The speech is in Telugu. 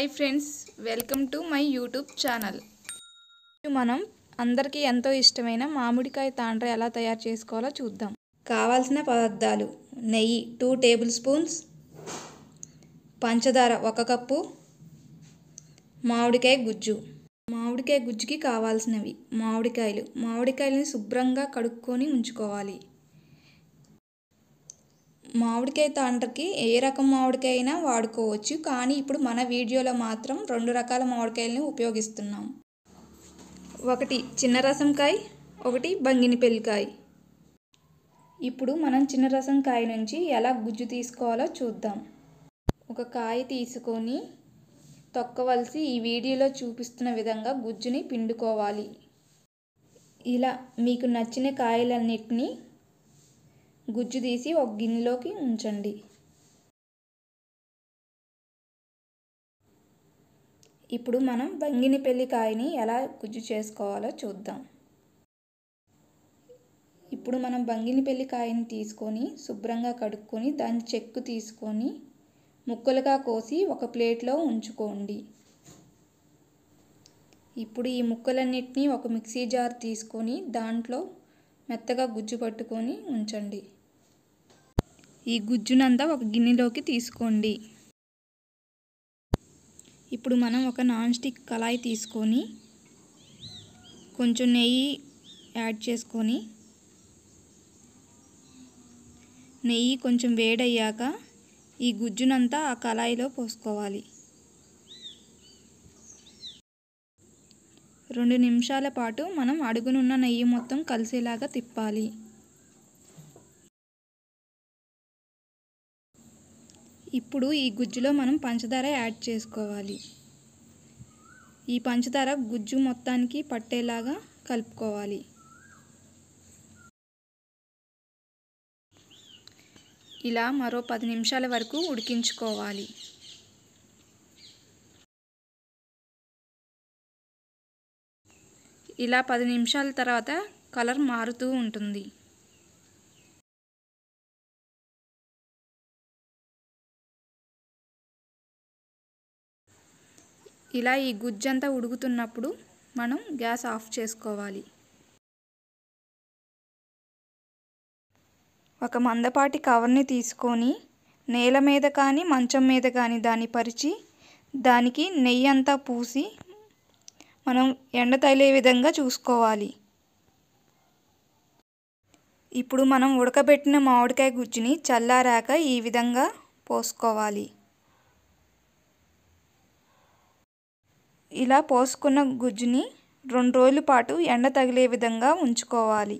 hi friends welcome to my YouTube channel మనం అందరికీ ఎంతో ఇష్టమైన మామిడికాయ తాండ్ర ఎలా తయారు చేసుకోవాలో చూద్దాం కావాల్సిన పదార్థాలు నెయ్యి టూ టేబుల్ స్పూన్స్ పంచదార ఒక కప్పు మామిడికాయ గుజ్జు మామిడికాయ గుజ్జుకి కావాల్సినవి మామిడికాయలు మామిడికాయలని శుభ్రంగా కడుక్కొని ఉంచుకోవాలి మామిడికాయ తాండ్రకి ఏ రకం మామిడికాయ అయినా వాడుకోవచ్చు కానీ ఇప్పుడు మన వీడియోలో మాత్రం రెండు రకాల మామిడికాయలని ఉపయోగిస్తున్నాం ఒకటి చిన్న రసంకాయ ఒకటి బంగిని పెళ్ళికాయ ఇప్పుడు మనం చిన్న రసంకాయ నుంచి ఎలా గుజ్జు తీసుకోవాలో చూద్దాం ఒక కాయ తీసుకొని తొక్కవలసి ఈ వీడియోలో చూపిస్తున్న విధంగా గుజ్జుని పిండుకోవాలి ఇలా మీకు నచ్చిన కాయలన్నిటినీ గుజ్జు తీసి ఒక గిన్నెలోకి ఉంచండి ఇప్పుడు మనం వంగిని కాయని ఎలా గుజ్జు చేసుకోవాలో చూద్దాం ఇప్పుడు మనం బంగిని కాయని తీసుకొని శుభ్రంగా కడుక్కొని దాన్ని చెక్కు తీసుకొని ముక్కలుగా కోసి ఒక ప్లేట్లో ఉంచుకోండి ఇప్పుడు ఈ ముక్కలన్నింటినీ ఒక మిక్సీ జార్ తీసుకొని దాంట్లో మెత్తగా గుజ్జు పట్టుకొని ఉంచండి ఈ గుజ్జునంతా ఒక గిన్నెలోకి తీసుకోండి ఇప్పుడు మనం ఒక నాన్ స్టిక్ కళాయి తీసుకొని కొంచెం నెయ్యి యాడ్ చేసుకొని నెయ్యి కొంచెం వేడయ్యాక ఈ గుజ్జునంతా ఆ కళాయిలో పోసుకోవాలి రెండు నిమిషాల పాటు మనం అడుగునున్న నెయ్యి మొత్తం కలిసేలాగా తిప్పాలి ఇప్పుడు ఈ గుజ్జులో మనం పంచదార యాడ్ చేసుకోవాలి ఈ పంచదార గుజ్జు మొత్తానికి పట్టేలాగా కలుపుకోవాలి ఇలా మరో పది నిమిషాల వరకు ఉడికించుకోవాలి ఇలా పది నిమిషాల తర్వాత కలర్ మారుతూ ఉంటుంది ఇలా ఈ గుజ్జంతా ఉడుకుతున్నప్పుడు మనం గ్యాస్ ఆఫ్ చేసుకోవాలి ఒక మందపాటి కవర్ని తీసుకొని నేల మీద కానీ మంచం మీద కానీ దాన్ని పరిచి దానికి నెయ్యి అంతా పూసి మనం ఎండ తగిలే విధంగా చూసుకోవాలి ఇప్పుడు మనం ఉడకబెట్టిన మామిడికాయ గుజ్జుని చల్లారాక ఈ విధంగా పోసుకోవాలి ఇలా పోసుకున్న గుజ్జుని రెండు రోజుల పాటు ఎండ తగిలే విధంగా ఉంచుకోవాలి